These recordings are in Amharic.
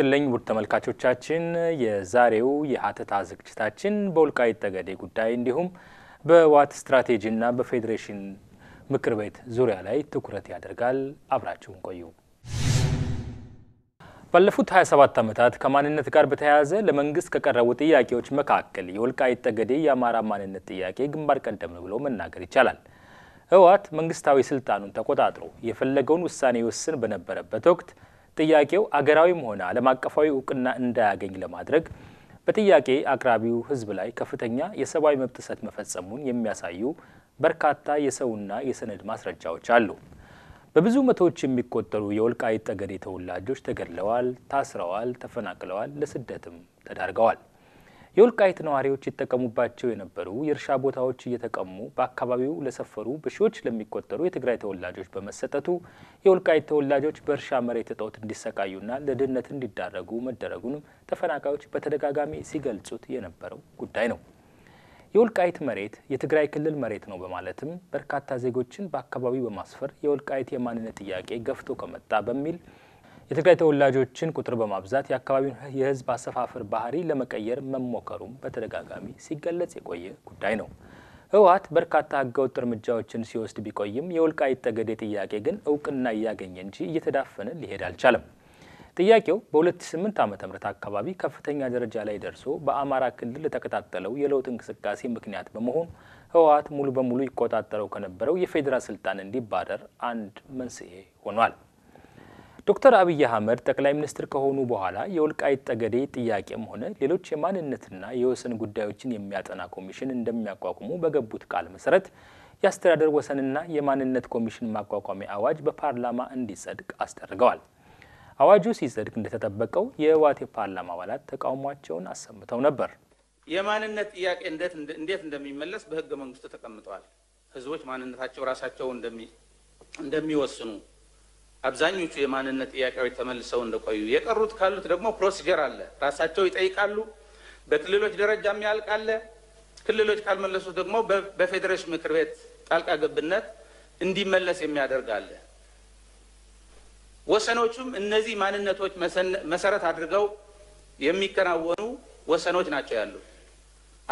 ይስጥልኝ ውድ ተመልካቾቻችን፣ የዛሬው የሀተታ ዝግጅታችን በወልቃይት ጠገዴ ጉዳይ እንዲሁም በዋት ስትራቴጂና በፌዴሬሽን ምክር ቤት ዙሪያ ላይ ትኩረት ያደርጋል። አብራችሁን ቆዩ። ባለፉት 27 ዓመታት ከማንነት ጋር በተያያዘ ለመንግስት ከቀረቡ ጥያቄዎች መካከል የወልቃይት ጠገዴ የአማራ ማንነት ጥያቄ ግንባር ቀደም ብሎ መናገር ይቻላል። ህወሓት መንግስታዊ ስልጣኑን ተቆጣጥሮ የፈለገውን ውሳኔ ይወስን በነበረበት ወቅት ጥያቄው አገራዊም ሆነ ዓለም አቀፋዊ እውቅና እንዳያገኝ ለማድረግ በጥያቄ አቅራቢው ህዝብ ላይ ከፍተኛ የሰብአዊ መብት ጥሰት መፈጸሙን የሚያሳዩ በርካታ የሰውና የሰነድ ማስረጃዎች አሉ። በብዙ መቶዎች የሚቆጠሩ የወልቃይት ጠገዴ ተወላጆች ተገድለዋል፣ ታስረዋል፣ ተፈናቅለዋል፣ ለስደትም ተዳርገዋል። የወልቃይት ነዋሪዎች ይጠቀሙባቸው የነበሩ የእርሻ ቦታዎች እየተቀሙ በአካባቢው ለሰፈሩ በሺዎች ለሚቆጠሩ የትግራይ ተወላጆች በመሰጠቱ የወልቃይት ተወላጆች በእርሻ መሬት እጦት እንዲሰቃዩና ለድህነት እንዲዳረጉ መደረጉንም ተፈናቃዮች በተደጋጋሚ ሲገልጹት የነበረው ጉዳይ ነው። የወልቃይት መሬት የትግራይ ክልል መሬት ነው በማለትም በርካታ ዜጎችን በአካባቢው በማስፈር የወልቃይት የማንነት ጥያቄ ገፍቶ ከመጣ በሚል የትግራይ ተወላጆችን ቁጥር በማብዛት የአካባቢውን የህዝብ አሰፋፈር ባህሪ ለመቀየር መሞከሩም በተደጋጋሚ ሲገለጽ የቆየ ጉዳይ ነው። ህወሓት በርካታ ህገወጥ እርምጃዎችን ሲወስድ ቢቆይም የወልቃይት ጠገዴ ጥያቄ ግን እውቅና እያገኘ እንጂ እየተዳፈነ ሊሄድ አልቻለም። ጥያቄው በ2008 ዓ ም አካባቢ ከፍተኛ ደረጃ ላይ ደርሶ በአማራ ክልል ለተቀጣጠለው የለውጥ እንቅስቃሴ ምክንያት በመሆን ህወሓት ሙሉ በሙሉ ይቆጣጠረው ከነበረው የፌዴራል ስልጣን እንዲባረር አንድ መንስኤ ሆኗል። ዶክተር አብይ አህመድ ጠቅላይ ሚኒስትር ከሆኑ በኋላ የወልቃይት ጠገዴ ጥያቄም ሆነ ሌሎች የማንነትና የወሰን ጉዳዮችን የሚያጠና ኮሚሽን እንደሚያቋቁሙ በገቡት ቃል መሰረት የአስተዳደር ወሰንና የማንነት ኮሚሽን ማቋቋሚያ አዋጅ በፓርላማ እንዲጸድቅ አስደርገዋል። አዋጁ ሲጸድቅ እንደተጠበቀው የህወሓት የፓርላማ አባላት ተቃውሟቸውን አሰምተው ነበር። የማንነት ጥያቄ እንዴት እንደሚመለስ በህገ መንግስቱ ተቀምጠዋል። ህዝቦች ማንነታቸው ራሳቸው እንደሚወስኑ አብዛኞቹ የማንነት ጥያቄዎች ተመልሰው እንደቆዩ የቀሩት ካሉት ደግሞ ፕሮሲጀር አለ። ራሳቸው ይጠይቃሉ። በክልሎች ደረጃ የሚያልቃለ ክልሎች ካልመለሱት ደግሞ በፌዴሬሽን ምክር ቤት ጣልቃ ገብነት እንዲመለስ የሚያደርግ አለ። ወሰኖቹም እነዚህ ማንነቶች መሰረት አድርገው የሚከናወኑ ወሰኖች ናቸው ያሉ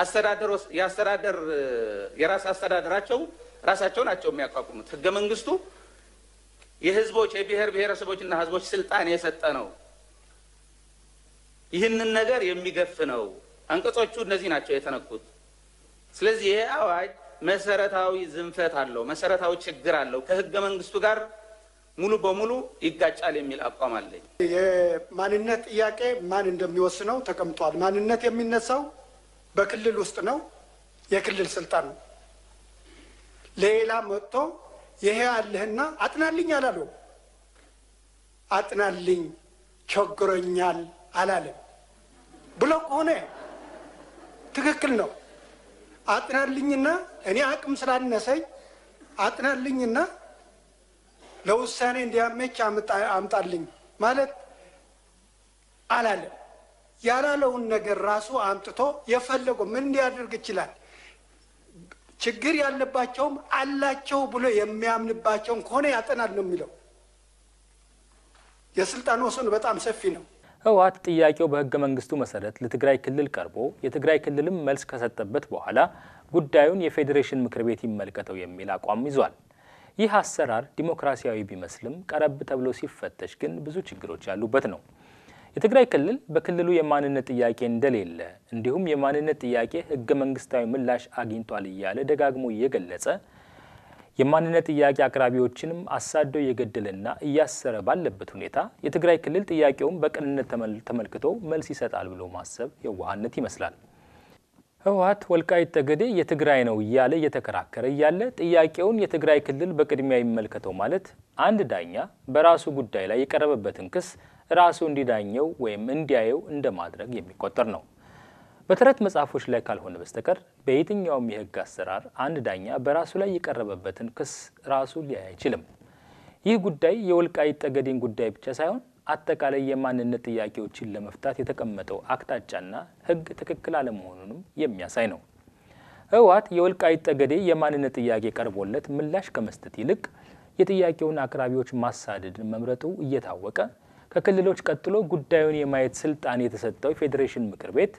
አስተዳደር የአስተዳደር የራስ አስተዳደራቸው ራሳቸው ናቸው የሚያቋቁሙት ህገ መንግስቱ የህዝቦች የብሔር ብሔረሰቦችና ህዝቦች ስልጣን የሰጠ ነው። ይህንን ነገር የሚገፍ ነው። አንቀጾቹ እነዚህ ናቸው የተነኩት። ስለዚህ ይሄ አዋጅ መሰረታዊ ዝንፈት አለው፣ መሰረታዊ ችግር አለው፣ ከህገ መንግስቱ ጋር ሙሉ በሙሉ ይጋጫል የሚል አቋም አለኝ። የማንነት ጥያቄ ማን እንደሚወስነው ተቀምጧል። ማንነት የሚነሳው በክልል ውስጥ ነው፣ የክልል ስልጣን ነው። ሌላ መጥቶ ይሄ አለህና አጥናልኝ አላለው። አጥናልኝ ቸግሮኛል አላለም። ብሎ ሆነ። ትክክል ነው። አጥናልኝና እኔ አቅም ስላነሰኝ አጥናልኝና ለውሳኔ እንዲያመች አምጣልኝ ማለት አላለም። ያላለውን ነገር ራሱ አምጥቶ የፈለገው ምን እንዲያደርግ ይችላል? ችግር ያለባቸውም አላቸው ብሎ የሚያምንባቸውን ከሆነ ያጠናል ነው የሚለው። የስልጣን ወሰኑ በጣም ሰፊ ነው። ህወሓት ጥያቄው በህገ መንግስቱ መሰረት ለትግራይ ክልል ቀርቦ የትግራይ ክልልም መልስ ከሰጠበት በኋላ ጉዳዩን የፌዴሬሽን ምክር ቤት ይመልከተው የሚል አቋም ይዟል። ይህ አሰራር ዲሞክራሲያዊ ቢመስልም ቀረብ ተብሎ ሲፈተሽ ግን ብዙ ችግሮች ያሉበት ነው። የትግራይ ክልል በክልሉ የማንነት ጥያቄ እንደሌለ እንዲሁም የማንነት ጥያቄ ህገ መንግስታዊ ምላሽ አግኝቷል እያለ ደጋግሞ እየገለጸ የማንነት ጥያቄ አቅራቢዎችንም አሳዶ እየገደለና እያሰረ ባለበት ሁኔታ የትግራይ ክልል ጥያቄውን በቅንነት ተመልክቶ መልስ ይሰጣል ብሎ ማሰብ የዋህነት ይመስላል። ህወሓት ወልቃይት ጠገዴ የትግራይ ነው እያለ እየተከራከረ እያለ ጥያቄውን የትግራይ ክልል በቅድሚያ ይመልከተው ማለት አንድ ዳኛ በራሱ ጉዳይ ላይ የቀረበበትን ክስ ራሱ እንዲዳኘው ወይም እንዲያየው እንደማድረግ የሚቆጠር ነው። በተረት መጽሐፎች ላይ ካልሆነ በስተቀር በየትኛውም የህግ አሰራር አንድ ዳኛ በራሱ ላይ የቀረበበትን ክስ ራሱ ሊያይ አይችልም። ይህ ጉዳይ የወልቃይት ጠገዴን ጉዳይ ብቻ ሳይሆን አጠቃላይ የማንነት ጥያቄዎችን ለመፍታት የተቀመጠው አቅጣጫና ህግ ትክክል አለመሆኑንም የሚያሳይ ነው። ህወሓት የወልቃይት ጠገዴ የማንነት ጥያቄ ቀርቦለት ምላሽ ከመስጠት ይልቅ የጥያቄውን አቅራቢዎች ማሳደድን መምረጡ እየታወቀ ከክልሎች ቀጥሎ ጉዳዩን የማየት ስልጣን የተሰጠው የፌዴሬሽን ምክር ቤት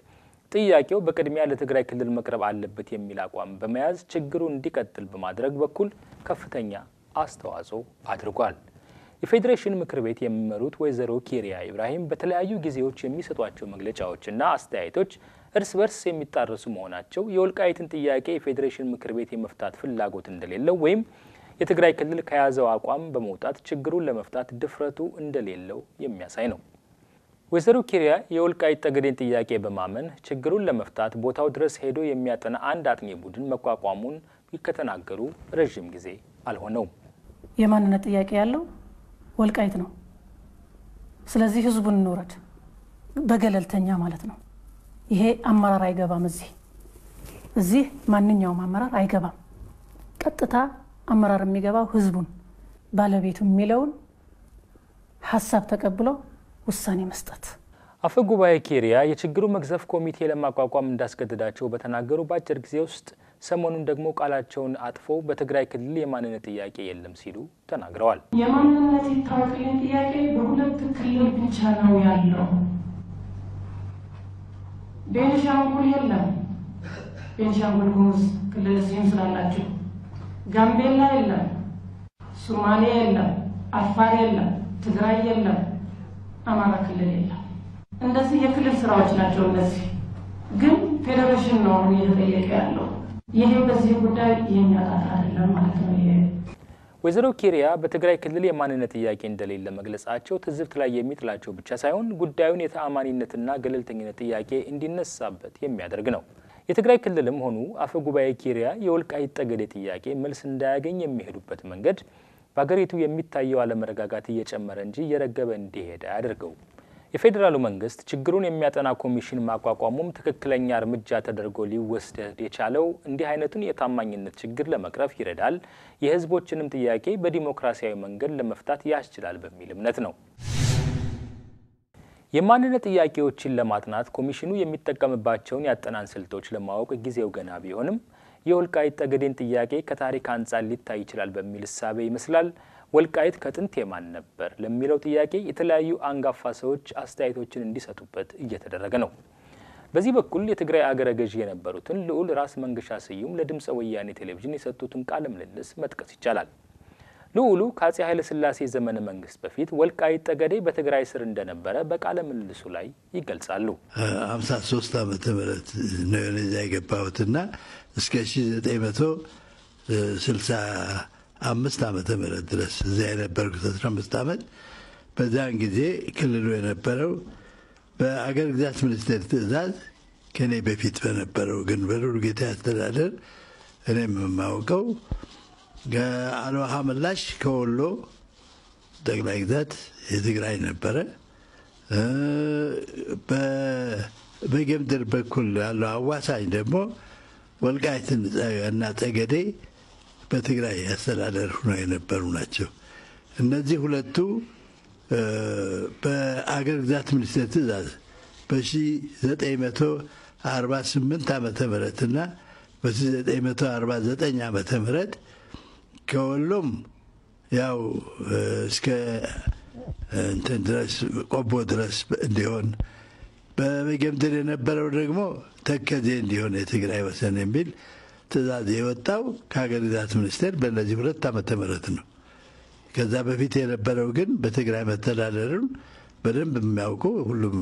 ጥያቄው በቅድሚያ ለትግራይ ክልል መቅረብ አለበት የሚል አቋም በመያዝ ችግሩ እንዲቀጥል በማድረግ በኩል ከፍተኛ አስተዋጽኦ አድርጓል። የፌዴሬሽን ምክር ቤት የሚመሩት ወይዘሮ ኬሪያ ኢብራሂም በተለያዩ ጊዜዎች የሚሰጧቸው መግለጫዎችና አስተያየቶች እርስ በርስ የሚጣረሱ መሆናቸው የወልቃይትን ጥያቄ የፌዴሬሽን ምክር ቤት የመፍታት ፍላጎት እንደሌለው ወይም የትግራይ ክልል ከያዘው አቋም በመውጣት ችግሩን ለመፍታት ድፍረቱ እንደሌለው የሚያሳይ ነው። ወይዘሮ ኪሪያ የወልቃይት ጠገዴን ጥያቄ በማመን ችግሩን ለመፍታት ቦታው ድረስ ሄዶ የሚያጠና አንድ አጥኚ ቡድን መቋቋሙን ከተናገሩ ረዥም ጊዜ አልሆነውም። የማንነት ጥያቄ ያለው ወልቃይት ነው። ስለዚህ ህዝቡን እንውረድ በገለልተኛ ማለት ነው። ይሄ አመራር አይገባም። እዚህ እዚህ ማንኛውም አመራር አይገባም። ቀጥታ አመራር የሚገባው ህዝቡን ባለቤቱ የሚለውን ሀሳብ ተቀብሎ ውሳኔ መስጠት። አፈ ጉባኤ ኬሪያ የችግሩ መግዘፍ ኮሚቴ ለማቋቋም እንዳስገደዳቸው በተናገሩ በአጭር ጊዜ ውስጥ ሰሞኑን ደግሞ ቃላቸውን አጥፈው በትግራይ ክልል የማንነት ጥያቄ የለም ሲሉ ተናግረዋል። የማንነት ይታወቅልኝ ጥያቄ በሁለት ክልል ብቻ ነው ያለው። ቤንሻንጉል የለም። ቤንሻንጉል ጉሙዝ ክልል ስም ስላላቸው ጋምቤላ የለም፣ ሱማሌ የለም፣ አፋር የለም፣ ትግራይ የለም፣ አማራ ክልል የለም። እንደዚህ የክልል ስራዎች ናቸው። እነዚህ ግን ፌዴሬሽን ነው አሁን እየተጠየቀ ያለው። ይህም በዚህ ጉዳይ የሚያጣት አይደለም ማለት ነው። ወይዘሮ ኪሪያ በትግራይ ክልል የማንነት ጥያቄ እንደሌለ መግለጻቸው ትዝብት ላይ የሚጥላቸው ብቻ ሳይሆን ጉዳዩን የተአማኒነትና ገለልተኝነት ጥያቄ እንዲነሳበት የሚያደርግ ነው። የትግራይ ክልልም ሆኑ አፈ ጉባኤ ኬሪያ የወልቃይት ጠገዴ ጥያቄ መልስ እንዳያገኝ የሚሄዱበት መንገድ በሀገሪቱ የሚታየው አለመረጋጋት እየጨመረ እንጂ እየረገበ እንዲሄድ አያደርገው። የፌዴራሉ መንግስት ችግሩን የሚያጠና ኮሚሽን ማቋቋሙም ትክክለኛ እርምጃ ተደርጎ ሊወሰድ የቻለው እንዲህ አይነቱን የታማኝነት ችግር ለመቅረፍ ይረዳል፣ የህዝቦችንም ጥያቄ በዲሞክራሲያዊ መንገድ ለመፍታት ያስችላል በሚል እምነት ነው። የማንነት ጥያቄዎችን ለማጥናት ኮሚሽኑ የሚጠቀምባቸውን የአጠናን ስልቶች ለማወቅ ጊዜው ገና ቢሆንም የወልቃይት ጠገዴን ጥያቄ ከታሪክ አንጻር ሊታይ ይችላል በሚል እሳቤ ይመስላል ወልቃይት ከጥንት የማን ነበር ለሚለው ጥያቄ የተለያዩ አንጋፋ ሰዎች አስተያየቶችን እንዲሰጡበት እየተደረገ ነው። በዚህ በኩል የትግራይ አገረ ገዢ የነበሩትን ልዑል ራስ መንገሻ ስዩም ለድምፀ ወያኔ ቴሌቪዥን የሰጡትን ቃለ ምልልስ መጥቀስ ይቻላል። ልዑሉ ከአጼ ኃይለ ሥላሴ ዘመነ መንግስት በፊት ወልቃይት ጠገዴ በትግራይ ስር እንደነበረ በቃለ ምልልሱ ላይ ይገልጻሉ። ሀምሳ ሶስት ዓመተ ምህረት ነው እዚያ የገባሁትና እስከ ሺ ዘጠኝ መቶ ስልሳ አምስት ዓመተ ምህረት ድረስ እዚያ የነበርኩት አስራ አምስት ዓመት። በዚያን ጊዜ ክልሉ የነበረው በአገር ግዛት ሚኒስቴር ትእዛዝ ከእኔ በፊት በነበረው ግን በልዑል ጌታ አስተዳደር እኔም የማውቀው አልዋሃ ምላሽ ከወሎ ጠቅላይ ግዛት የትግራይ ነበረ። በጌምድር በኩል ያለው አዋሳኝ ደግሞ ወልቃይትን እና ጠገዴ በትግራይ አስተዳደር ሆነው የነበሩ ናቸው። እነዚህ ሁለቱ በአገር ግዛት ሚኒስቴር ትእዛዝ በ1948 ዓ ም እና በ1949 ዓ ም ከወሎም ያው እስከ እንትን ድረስ ቆቦ ድረስ እንዲሆን በመገምደል የነበረው ደግሞ ተከዜ እንዲሆን የትግራይ ወሰን የሚል ትእዛዝ የወጣው ከሀገሪዛት ሚኒስቴር በእነዚህ ሁለት ዓመተ ምህረት ነው። ከዛ በፊት የነበረው ግን በትግራይ መተዳደርን በደንብ የሚያውቁ ሁሉም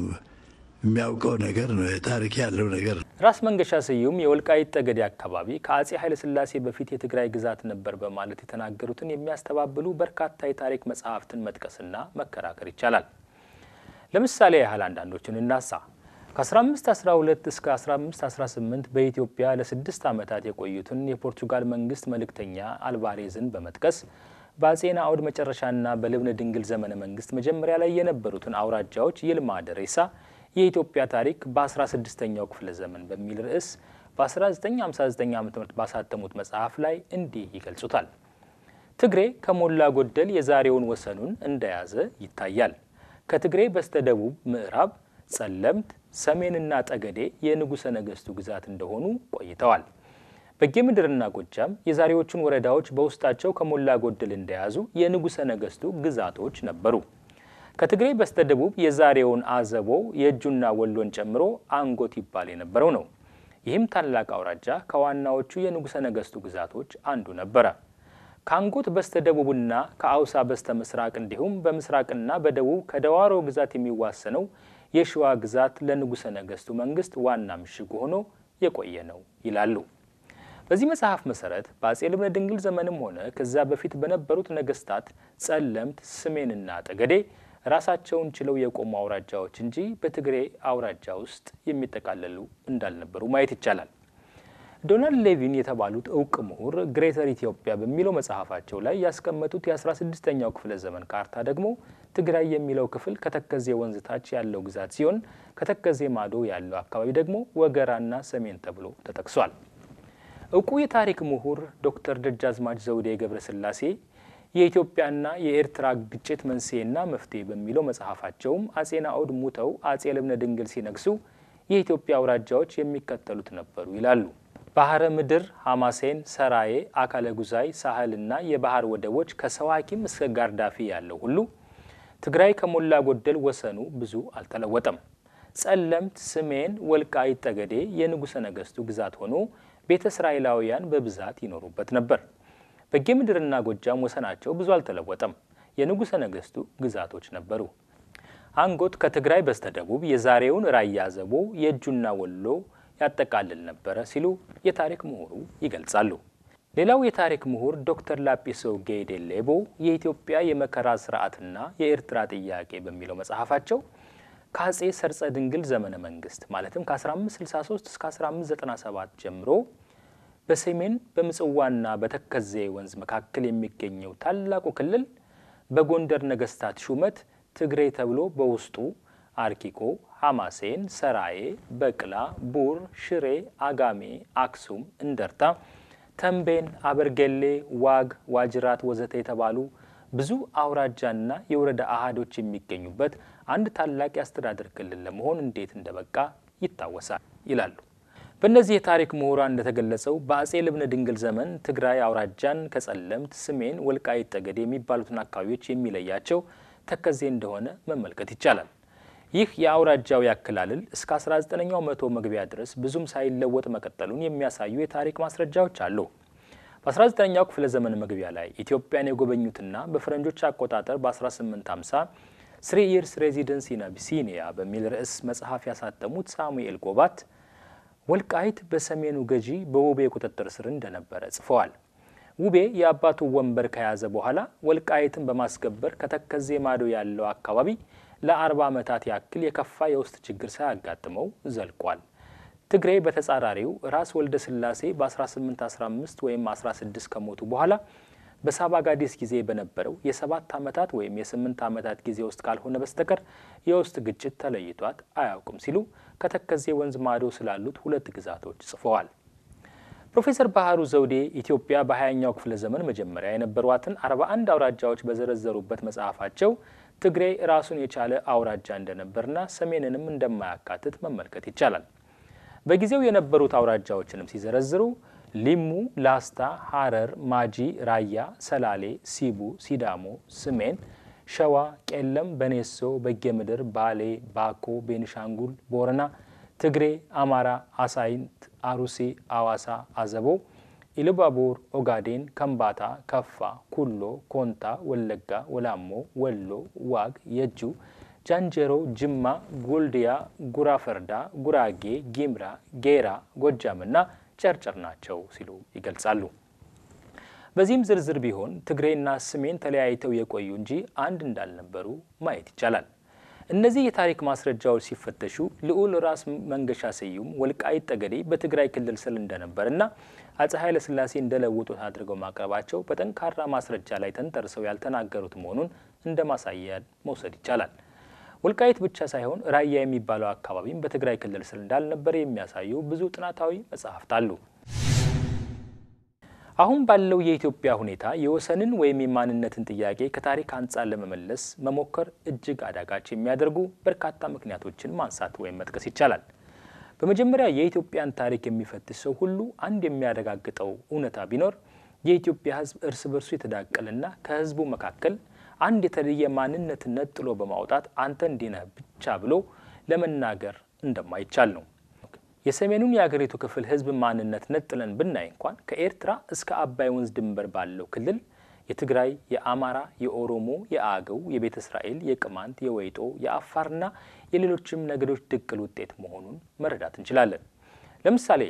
የሚያውቀው ነገር ነው። የታሪክ ያለው ነገር ነው። ራስ መንገሻ ስዩም የወልቃይት ጠገዴ አካባቢ ከአጼ ኃይለሥላሴ በፊት የትግራይ ግዛት ነበር በማለት የተናገሩትን የሚያስተባብሉ በርካታ የታሪክ መጽሐፍትን መጥቀስና መከራከር ይቻላል። ለምሳሌ ያህል አንዳንዶችን እናሳ። ከ1512 እስከ 1518 በኢትዮጵያ ለስድስት ዓመታት የቆዩትን የፖርቱጋል መንግስት መልእክተኛ አልቫሬዝን በመጥቀስ በአጼ ናኦድ መጨረሻና በልብነ ድንግል ዘመነ መንግስት መጀመሪያ ላይ የነበሩትን አውራጃዎች ይልማ ደሬሳ የኢትዮጵያ ታሪክ በ16ኛው ክፍለ ዘመን በሚል ርዕስ በ1959 ዓ ም ባሳተሙት መጽሐፍ ላይ እንዲህ ይገልጹታል። ትግሬ ከሞላ ጎደል የዛሬውን ወሰኑን እንደያዘ ይታያል። ከትግሬ በስተደቡብ ምዕራብ ጸለምት፣ ሰሜንና ጠገዴ የንጉሠ ነገሥቱ ግዛት እንደሆኑ ቆይተዋል። በጌ ምድርና ጎጃም የዛሬዎቹን ወረዳዎች በውስጣቸው ከሞላ ጎደል እንደያዙ የንጉሠ ነገሥቱ ግዛቶች ነበሩ። ከትግሬ በስተደቡብ የዛሬውን አዘቦ የእጁና ወሎን ጨምሮ አንጎት ይባል የነበረው ነው። ይህም ታላቅ አውራጃ ከዋናዎቹ የንጉሠ ነገሥቱ ግዛቶች አንዱ ነበረ። ከአንጎት በስተደቡብና ከአውሳ በስተ ምስራቅ እንዲሁም በምስራቅና በደቡብ ከደዋሮ ግዛት የሚዋሰነው የሸዋ ግዛት ለንጉሠ ነገሥቱ መንግስት ዋና ምሽግ ሆኖ የቆየ ነው ይላሉ። በዚህ መጽሐፍ መሰረት በአጼ ልብነ ድንግል ዘመንም ሆነ ከዛ በፊት በነበሩት ነገስታት ጸለምት፣ ስሜንና ጠገዴ ራሳቸውን ችለው የቆሙ አውራጃዎች እንጂ በትግሬ አውራጃ ውስጥ የሚጠቃለሉ እንዳልነበሩ ማየት ይቻላል። ዶናልድ ሌቪን የተባሉት እውቅ ምሁር ግሬተር ኢትዮጵያ በሚለው መጽሐፋቸው ላይ ያስቀመጡት የ16ኛው ክፍለ ዘመን ካርታ ደግሞ ትግራይ የሚለው ክፍል ከተከዜ ወንዝ ታች ያለው ግዛት ሲሆን ከተከዜ ማዶ ያለው አካባቢ ደግሞ ወገራና ሰሜን ተብሎ ተጠቅሷል። እውቁ የታሪክ ምሁር ዶክተር ደጃዝማች ዘውዴ ገብረስላሴ የኢትዮጵያና የኤርትራ ግጭት መንስኤና መፍትሄ በሚለው መጽሐፋቸውም አጼ ናኦድ ሙተው አጼ ልብነ ድንግል ሲነግሱ የኢትዮጵያ አውራጃዎች የሚከተሉት ነበሩ ይላሉ። ባህረ ምድር፣ ሐማሴን፣ ሰራዬ፣ አካለ ጉዛይ፣ ሳህልና የባህር ወደቦች ከሰው ሐኪም እስከ ጋርዳፊ ያለው ሁሉ ትግራይ ከሞላ ጎደል ወሰኑ ብዙ አልተለወጠም። ጸለምት፣ ስሜን፣ ወልቃይት ጠገዴ የንጉሠ ነገሥቱ ግዛት ሆኖ ቤተ እስራኤላውያን በብዛት ይኖሩበት ነበር። በጌምድርና ጎጃም ወሰናቸው ብዙ አልተለወጠም፣ የንጉሠ ነገሥቱ ግዛቶች ነበሩ። አንጎት ከትግራይ በስተደቡብ የዛሬውን ራያ አዘቦ፣ የእጁና ወሎ ያጠቃልል ነበረ ሲሉ የታሪክ ምሁሩ ይገልጻሉ። ሌላው የታሪክ ምሁር ዶክተር ላጲሶ ጌዴ ሌቦ የኢትዮጵያ የመከራ ስርዓትና የኤርትራ ጥያቄ በሚለው መጽሐፋቸው ከአጼ ሰርጸ ድንግል ዘመነ መንግስት ማለትም ከ1563 እስከ 1597 ጀምሮ በሰሜን በምጽዋና በተከዜ ወንዝ መካከል የሚገኘው ታላቁ ክልል በጎንደር ነገስታት ሹመት ትግሬ ተብሎ በውስጡ አርኪቆ፣ ሐማሴን፣ ሰራዬ፣ በቅላ፣ ቡር፣ ሽሬ፣ አጋሜ፣ አክሱም፣ እንደርታ፣ ተንቤን፣ አበርጌሌ፣ ዋግ፣ ዋጅራት ወዘተ የተባሉ ብዙ አውራጃና የወረዳ አህዶች የሚገኙበት አንድ ታላቅ የአስተዳደር ክልል ለመሆን እንዴት እንደበቃ ይታወሳል ይላሉ። በእነዚህ የታሪክ ምሁራን እንደተገለጸው በአጼ ልብነ ድንግል ዘመን ትግራይ አውራጃን ከጸለምት፣ ሰሜን፣ ወልቃይት ጠገዴ የሚባሉትን አካባቢዎች የሚለያቸው ተከዜ እንደሆነ መመልከት ይቻላል። ይህ የአውራጃው ያክላልል እስከ 19ኛው መቶ መግቢያ ድረስ ብዙም ሳይለወጥ መቀጠሉን የሚያሳዩ የታሪክ ማስረጃዎች አሉ። በ19ኛው ክፍለ ዘመን መግቢያ ላይ ኢትዮጵያን የጎበኙትና በፈረንጆች አቆጣጠር በ1850 ስሪ ኢየርስ ሬዚደንስ ኢን አቢሲኒያ በሚል ርዕስ መጽሐፍ ያሳተሙት ሳሙኤል ጎባት ወልቃይት በሰሜኑ ገዢ በውቤ ቁጥጥር ስር እንደነበረ ጽፈዋል። ውቤ የአባቱ ወንበር ከያዘ በኋላ ወልቃይትን በማስገበር ከተከዜ ማዶ ያለው አካባቢ ለአርባ ዓመታት ያክል የከፋ የውስጥ ችግር ሳያጋጥመው ዘልቋል። ትግሬ በተጻራሪው ራስ ወልደ ስላሴ በ1815 ወይም 16 ከሞቱ በኋላ በሳባጋዲስ ጊዜ በነበረው የሰባት ዓመታት ወይም የስምንት ዓመታት ጊዜ ውስጥ ካልሆነ በስተቀር የውስጥ ግጭት ተለይቷት አያውቅም ሲሉ ከተከዜ ወንዝ ማዶ ስላሉት ሁለት ግዛቶች ጽፈዋል። ፕሮፌሰር ባህሩ ዘውዴ ኢትዮጵያ በሀያኛው ክፍለ ዘመን መጀመሪያ የነበሯትን 41 አውራጃዎች በዘረዘሩበት መጽሐፋቸው ትግራይ ራሱን የቻለ አውራጃ እንደነበርና ሰሜንንም እንደማያካትት መመልከት ይቻላል። በጊዜው የነበሩት አውራጃዎችንም ሲዘረዝሩ ሊሙ፣ ላስታ፣ ሐረር ማጂ፣ ራያ፣ ሰላሌ፣ ሲቡ፣ ሲዳሞ፣ ስሜን፣ ሸዋ፣ ቄለም፣ በኔሶ፣ በጌምድር፣ ባሌ፣ ባኮ፣ ቤንሻንጉል ቦረና፣ ትግሬ፣ አማራ፣ አሳይንት፣ አሩሲ፣ አዋሳ፣ አዘቦ፣ ኢልባቦር፣ ኦጋዴን፣ ከምባታ፣ ከፋ፣ ኩሎ፣ ኮንታ፣ ወለጋ፣ ወላሞ፣ ወሎ፣ ዋግ፣ የጁ ጃንጀሮ፣ ጅማ፣ ጎልዲያ፣ ጉራፈርዳ ጉራጌ፣ ጊምራ፣ ጌራ፣ ጎጃምና ጨርጨር ናቸው ሲሉ ይገልጻሉ። በዚህም ዝርዝር ቢሆን ትግሬና ሰሜን ተለያይተው የቆዩ እንጂ አንድ እንዳልነበሩ ማየት ይቻላል። እነዚህ የታሪክ ማስረጃዎች ሲፈተሹ ልዑል ራስ መንገሻ ስዩም ወልቃይት ጠገዴ በትግራይ ክልል ስር እንደነበርና አፄ ኃይለ ሥላሴ እንደለወጡት አድርገው ማቅረባቸው በጠንካራ ማስረጃ ላይ ተንጠርሰው ያልተናገሩት መሆኑን እንደ ማሳያ መውሰድ ይቻላል። ወልቃይት ብቻ ሳይሆን ራያ የሚባለው አካባቢም በትግራይ ክልል ስር እንዳልነበረ የሚያሳዩ ብዙ ጥናታዊ መጽሐፍት አሉ። አሁን ባለው የኢትዮጵያ ሁኔታ የወሰንን ወይም የማንነትን ጥያቄ ከታሪክ አንጻር ለመመለስ መሞከር እጅግ አዳጋች የሚያደርጉ በርካታ ምክንያቶችን ማንሳት ወይም መጥቀስ ይቻላል። በመጀመሪያ የኢትዮጵያን ታሪክ የሚፈትሽ ሰው ሁሉ አንድ የሚያረጋግጠው እውነታ ቢኖር የኢትዮጵያ ሕዝብ እርስ በርሱ የተዳቀለና ከሕዝቡ መካከል አንድ የተለየ ማንነት ነጥሎ በማውጣት አንተ እንዲህ ነህ ብቻ ብሎ ለመናገር እንደማይቻል ነው። የሰሜኑን የአገሪቱ ክፍል ህዝብ ማንነት ነጥለን ብናይ እንኳን ከኤርትራ እስከ አባይ ወንዝ ድንበር ባለው ክልል የትግራይ፣ የአማራ፣ የኦሮሞ፣ የአገው፣ የቤተ እስራኤል፣ የቅማንት፣ የወይጦ፣ የአፋርና የሌሎችም ነገዶች ድቅል ውጤት መሆኑን መረዳት እንችላለን። ለምሳሌ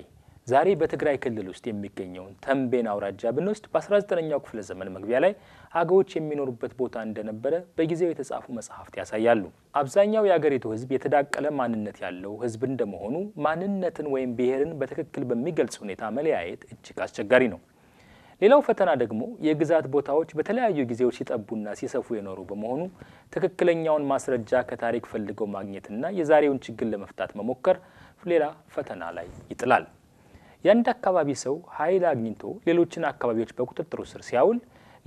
ዛሬ በትግራይ ክልል ውስጥ የሚገኘውን ተንቤን አውራጃ ብንወስድ በ19ኛው ክፍለ ዘመን መግቢያ ላይ አገዎች የሚኖሩበት ቦታ እንደነበረ በጊዜው የተጻፉ መጽሐፍት ያሳያሉ። አብዛኛው የአገሪቱ ሕዝብ የተዳቀለ ማንነት ያለው ሕዝብ እንደመሆኑ ማንነትን ወይም ብሔርን በትክክል በሚገልጽ ሁኔታ መለያየት እጅግ አስቸጋሪ ነው። ሌላው ፈተና ደግሞ የግዛት ቦታዎች በተለያዩ ጊዜዎች ሲጠቡና ሲሰፉ የኖሩ በመሆኑ ትክክለኛውን ማስረጃ ከታሪክ ፈልገው ማግኘትና የዛሬውን ችግር ለመፍታት መሞከር ሌላ ፈተና ላይ ይጥላል። የአንድ አካባቢ ሰው ኃይል አግኝቶ ሌሎችን አካባቢዎች በቁጥጥሩ ስር ሲያውል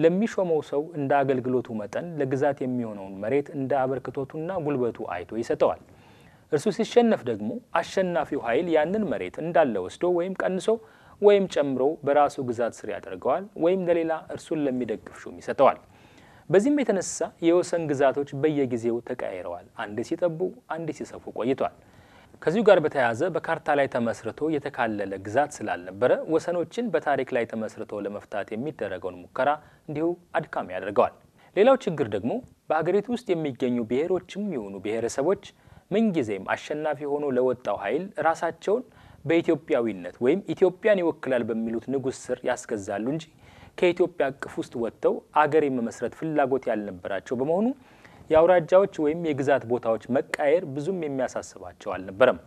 ለሚሾመው ሰው እንደ አገልግሎቱ መጠን ለግዛት የሚሆነውን መሬት እንደ አበርክቶቱና ጉልበቱ አይቶ ይሰጠዋል። እርሱ ሲሸነፍ ደግሞ አሸናፊው ኃይል ያንን መሬት እንዳለ ወስዶ ወይም ቀንሶ ወይም ጨምሮ በራሱ ግዛት ስር ያደርገዋል ወይም ለሌላ እርሱን ለሚደግፍ ሹም ይሰጠዋል። በዚህም የተነሳ የወሰን ግዛቶች በየጊዜው ተቀያይረዋል። አንድ ሲጠቡ፣ አንድ ሲሰፉ ቆይቷል። ከዚሁ ጋር በተያያዘ በካርታ ላይ ተመስርቶ የተካለለ ግዛት ስላልነበረ ወሰኖችን በታሪክ ላይ ተመስርቶ ለመፍታት የሚደረገውን ሙከራ እንዲሁ አድካሚ ያደርገዋል። ሌላው ችግር ደግሞ በሀገሪቱ ውስጥ የሚገኙ ብሔሮችም የሆኑ ብሔረሰቦች ምንጊዜም አሸናፊ ሆኖ ለወጣው ኃይል ራሳቸውን በኢትዮጵያዊነት ወይም ኢትዮጵያን ይወክላል በሚሉት ንጉሥ ስር ያስገዛሉ እንጂ ከኢትዮጵያ እቅፍ ውስጥ ወጥተው አገር የመመስረት ፍላጎት ያልነበራቸው በመሆኑ የአውራጃዎች ወይም የግዛት ቦታዎች መቃየር ብዙም የሚያሳስባቸው አልነበረም።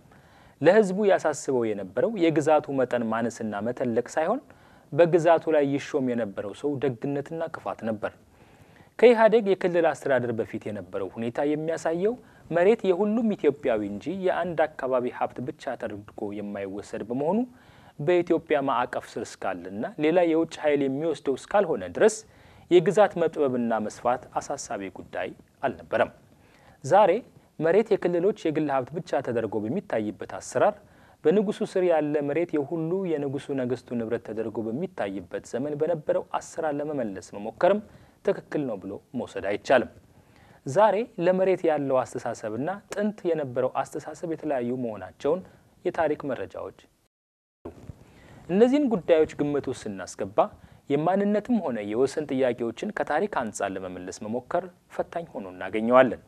ለህዝቡ ያሳስበው የነበረው የግዛቱ መጠን ማነስና መተለቅ ሳይሆን በግዛቱ ላይ ይሾም የነበረው ሰው ደግነትና ክፋት ነበር። ከኢህአዴግ የክልል አስተዳደር በፊት የነበረው ሁኔታ የሚያሳየው መሬት የሁሉም ኢትዮጵያዊ እንጂ የአንድ አካባቢ ሀብት ብቻ ተደርጎ የማይወሰድ በመሆኑ በኢትዮጵያ ማዕቀፍ ስር እስካለና ሌላ የውጭ ኃይል የሚወስደው እስካልሆነ ድረስ የግዛት መጥበብና መስፋት አሳሳቢ ጉዳይ አልነበረም። ዛሬ መሬት የክልሎች የግል ሀብት ብቻ ተደርጎ በሚታይበት አሰራር በንጉሱ ስር ያለ መሬት የሁሉ የንጉሱ ነገስቱ ንብረት ተደርጎ በሚታይበት ዘመን በነበረው አሰራር ለመመለስ መሞከርም ትክክል ነው ብሎ መውሰድ አይቻልም። ዛሬ ለመሬት ያለው አስተሳሰብና ጥንት የነበረው አስተሳሰብ የተለያዩ መሆናቸውን የታሪክ መረጃዎች እነዚህን ጉዳዮች ግምት ውስጥ ስናስገባ የማንነትም ሆነ የወሰን ጥያቄዎችን ከታሪክ አንጻር ለመመለስ መሞከር ፈታኝ ሆኖ እናገኘዋለን።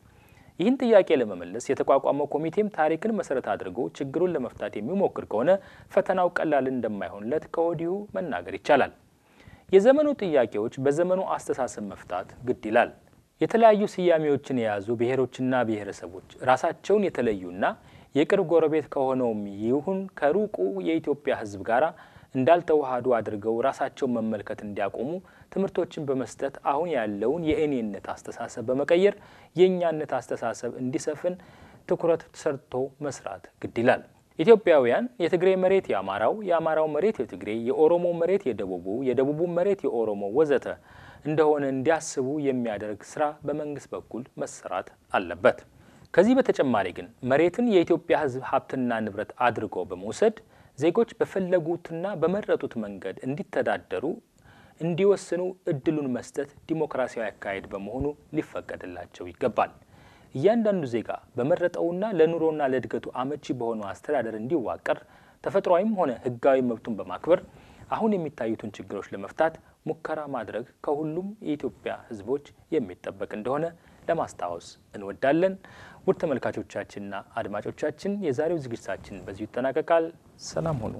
ይህን ጥያቄ ለመመለስ የተቋቋመው ኮሚቴም ታሪክን መሰረት አድርጎ ችግሩን ለመፍታት የሚሞክር ከሆነ ፈተናው ቀላል እንደማይሆንለት ከወዲሁ መናገር ይቻላል። የዘመኑ ጥያቄዎች በዘመኑ አስተሳሰብ መፍታት ግድ ይላል። የተለያዩ ስያሜዎችን የያዙ ብሔሮችና ብሔረሰቦች ራሳቸውን የተለዩና የቅርብ ጎረቤት ከሆነውም ይሁን ከሩቁ የኢትዮጵያ ሕዝብ ጋር እንዳልተዋሃዱ አድርገው ራሳቸውን መመልከት እንዲያቆሙ ትምህርቶችን በመስጠት አሁን ያለውን የእኔነት አስተሳሰብ በመቀየር የእኛነት አስተሳሰብ እንዲሰፍን ትኩረት ሰርቶ መስራት ግድ ይላል። ኢትዮጵያውያን የትግሬ መሬት የአማራው፣ የአማራው መሬት የትግሬ፣ የኦሮሞ መሬት የደቡቡ፣ የደቡቡ መሬት የኦሮሞ ወዘተ እንደሆነ እንዲያስቡ የሚያደርግ ስራ በመንግስት በኩል መሰራት አለበት። ከዚህ በተጨማሪ ግን መሬትን የኢትዮጵያ ሕዝብ ሀብትና ንብረት አድርጎ በመውሰድ ዜጎች በፈለጉትና በመረጡት መንገድ እንዲተዳደሩ እንዲወስኑ እድሉን መስጠት ዲሞክራሲያዊ አካሄድ በመሆኑ ሊፈቀድላቸው ይገባል። እያንዳንዱ ዜጋ በመረጠውና ለኑሮና ለእድገቱ አመቺ በሆነው አስተዳደር እንዲዋቀር ተፈጥሯዊም ሆነ ሕጋዊ መብቱን በማክበር አሁን የሚታዩትን ችግሮች ለመፍታት ሙከራ ማድረግ ከሁሉም የኢትዮጵያ ሕዝቦች የሚጠበቅ እንደሆነ ለማስታወስ እንወዳለን። ውድ ተመልካቾቻችንና አድማጮቻችን የዛሬው ዝግጅታችን በዚሁ ይጠናቀቃል። ሰላም ሁኑ።